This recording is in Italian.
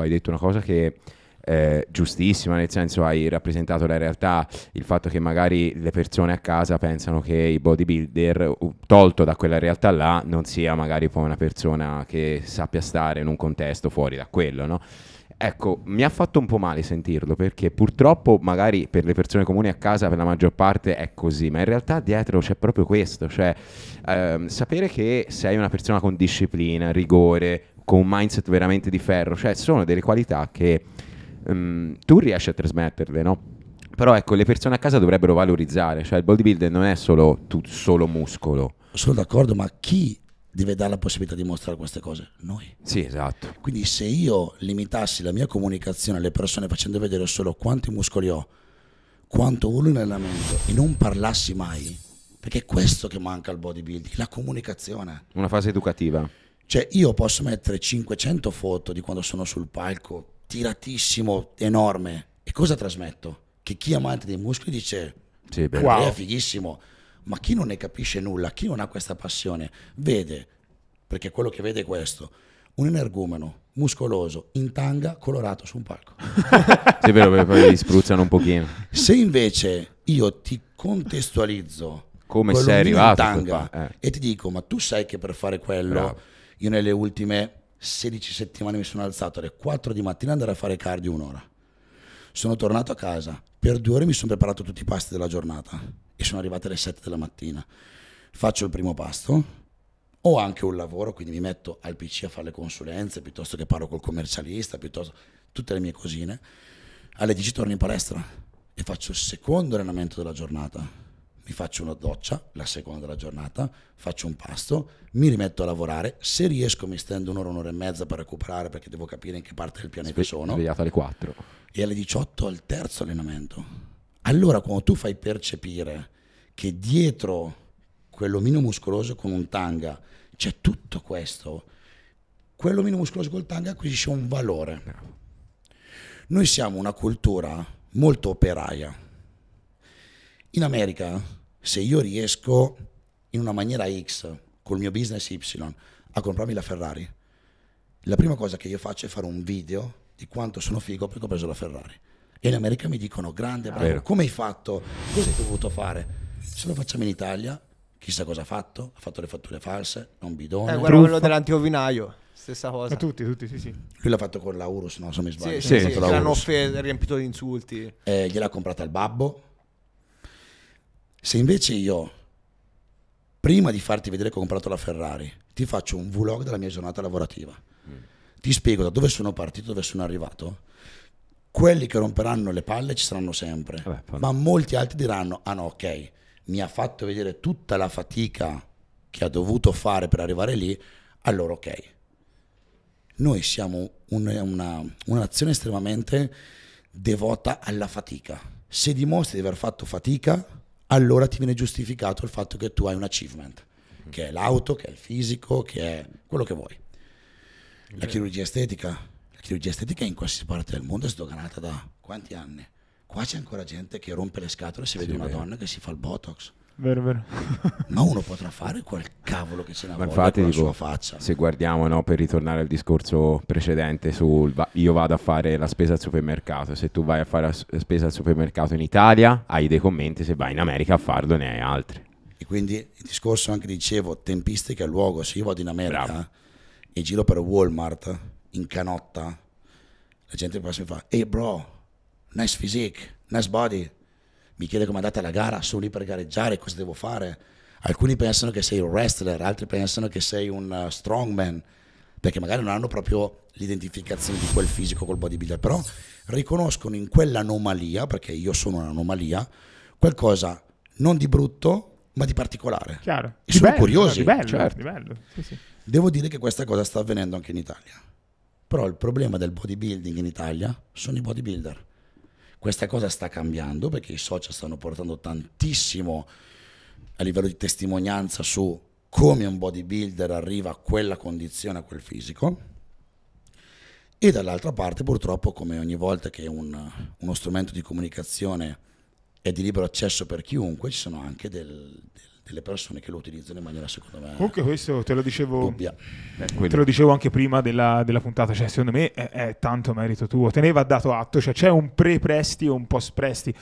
hai detto una cosa che eh, giustissima, nel senso hai rappresentato la realtà, il fatto che magari le persone a casa pensano che il bodybuilder tolto da quella realtà là non sia magari poi una persona che sappia stare in un contesto fuori da quello, no? Ecco, mi ha fatto un po' male sentirlo perché purtroppo magari per le persone comuni a casa per la maggior parte è così, ma in realtà dietro c'è proprio questo, cioè ehm, sapere che sei una persona con disciplina, rigore, con un mindset veramente di ferro, cioè sono delle qualità che um, tu riesci a trasmetterle, no? Però ecco, le persone a casa dovrebbero valorizzare, cioè il bodybuilding non è solo, tu, solo muscolo. Sono d'accordo, ma chi deve dare la possibilità di mostrare queste cose? Noi. Sì, esatto. Quindi se io limitassi la mia comunicazione alle persone facendo vedere solo quanti muscoli ho, quanto urlo in allenamento e non parlassi mai, perché è questo che manca al bodybuilding, la comunicazione. Una fase educativa. Cioè io posso mettere 500 foto di quando sono sul palco, tiratissimo, enorme. E cosa trasmetto? Che chi è amante dei muscoli dice, sì, beh, wow. è fighissimo. Ma chi non ne capisce nulla, chi non ha questa passione, vede, perché quello che vede è questo, un energumeno muscoloso in tanga colorato su un palco. sì, vero, perché poi gli spruzzano un pochino. Se invece io ti contestualizzo come sei arrivato tanga, eh. e ti dico, ma tu sai che per fare quello... Bravo io nelle ultime 16 settimane mi sono alzato alle 4 di mattina andare a fare cardio un'ora. Sono tornato a casa, per due ore mi sono preparato tutti i pasti della giornata e sono arrivate alle 7 della mattina. Faccio il primo pasto, ho anche un lavoro, quindi mi metto al PC a fare le consulenze, piuttosto che parlo col commercialista, piuttosto tutte le mie cosine. Alle 10 torno in palestra e faccio il secondo allenamento della giornata mi faccio una doccia, la seconda della giornata, faccio un pasto, mi rimetto a lavorare, se riesco mi stendo un'ora, un'ora e mezza per recuperare perché devo capire in che parte del pianeta Sve- sono. Svegliato alle 4. E alle 18 ho il terzo allenamento. Allora quando tu fai percepire che dietro quell'omino muscoloso con un tanga c'è tutto questo, quell'omino muscoloso col tanga acquisisce un valore. Noi siamo una cultura molto operaia in America, se io riesco in una maniera X, col mio business Y, a comprarmi la Ferrari, la prima cosa che io faccio è fare un video di quanto sono figo perché ho preso la Ferrari. E in America mi dicono, grande, bravo, ah, come hai fatto? Cosa hai dovuto fare? Se lo facciamo in Italia, chissà cosa ha fatto, ha fatto le fatture false, non bidone. Eh, guarda quello dell'antiovinaio, stessa cosa. A tutti, tutti, sì, sì. Lui l'ha fatto con la Urus, no, se mi sbaglio. Sì, sì, sì, sì l'hanno riempito di insulti. Eh, gliel'ha comprata il babbo, se invece io, prima di farti vedere che ho comprato la Ferrari, ti faccio un vlog della mia giornata lavorativa, mm. ti spiego da dove sono partito, dove sono arrivato, quelli che romperanno le palle ci saranno sempre, Vabbè, ma molti altri diranno, ah no, ok, mi ha fatto vedere tutta la fatica che ha dovuto fare per arrivare lì, allora ok. Noi siamo un, una, una estremamente devota alla fatica. Se dimostri di aver fatto fatica, allora ti viene giustificato il fatto che tu hai un achievement, mm. che è l'auto, che è il fisico, che è quello che vuoi. La chirurgia estetica, la chirurgia estetica in qualsiasi parte del mondo è sdoganata da quanti anni? Qua c'è ancora gente che rompe le scatole se sì, vede una beh. donna che si fa il botox. Vero, vero. ma uno potrà fare quel cavolo che se ne va infatti, con dico, la sua faccia. Se guardiamo, no, per ritornare al discorso precedente sul va- io vado a fare la spesa al supermercato, se tu vai a fare la spesa al supermercato in Italia hai dei commenti, se vai in America a farlo ne hai altri. E quindi il discorso anche dicevo, tempistica e luogo, se io vado in America Bravo. e giro per Walmart in canotta, la gente passa e fa, ehi hey bro, nice physique, nice body mi chiede come è andata la gara, sono lì per gareggiare, cosa devo fare? Alcuni pensano che sei un wrestler, altri pensano che sei un eh, strongman, perché magari non hanno proprio l'identificazione di quel fisico col bodybuilder, però riconoscono in quell'anomalia, perché io sono un'anomalia, qualcosa non di brutto, ma di particolare. Chiaro. E di sono bello, curiosi. Di bello, certo. di bello. Sì, sì. Devo dire che questa cosa sta avvenendo anche in Italia. Però il problema del bodybuilding in Italia sono i bodybuilder questa cosa sta cambiando perché i social stanno portando tantissimo a livello di testimonianza su come un bodybuilder arriva a quella condizione, a quel fisico. E dall'altra parte purtroppo come ogni volta che un, uno strumento di comunicazione è di libero accesso per chiunque, ci sono anche del, del, delle persone che lo utilizzano in maniera secondo me comunque questo te lo dicevo, eh, te lo dicevo anche prima della, della puntata cioè secondo me è, è, tanto merito tuo te ne va dato atto cioè c'è un pre-presti e un post-presti